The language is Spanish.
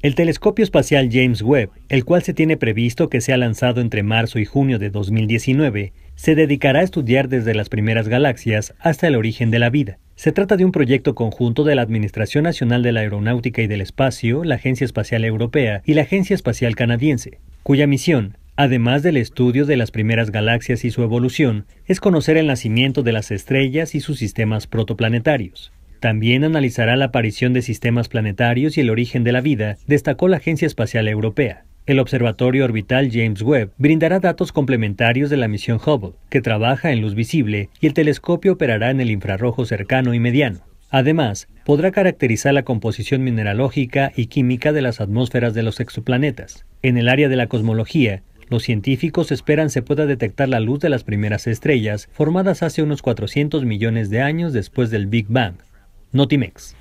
El telescopio espacial James Webb, el cual se tiene previsto que sea lanzado entre marzo y junio de 2019, se dedicará a estudiar desde las primeras galaxias hasta el origen de la vida. Se trata de un proyecto conjunto de la Administración Nacional de la Aeronáutica y del Espacio, la Agencia Espacial Europea y la Agencia Espacial Canadiense, cuya misión, además del estudio de las primeras galaxias y su evolución, es conocer el nacimiento de las estrellas y sus sistemas protoplanetarios. También analizará la aparición de sistemas planetarios y el origen de la vida, destacó la Agencia Espacial Europea. El Observatorio Orbital James Webb brindará datos complementarios de la misión Hubble, que trabaja en luz visible, y el telescopio operará en el infrarrojo cercano y mediano. Además, podrá caracterizar la composición mineralógica y química de las atmósferas de los exoplanetas. En el área de la cosmología, los científicos esperan se pueda detectar la luz de las primeras estrellas formadas hace unos 400 millones de años después del Big Bang. Notimex.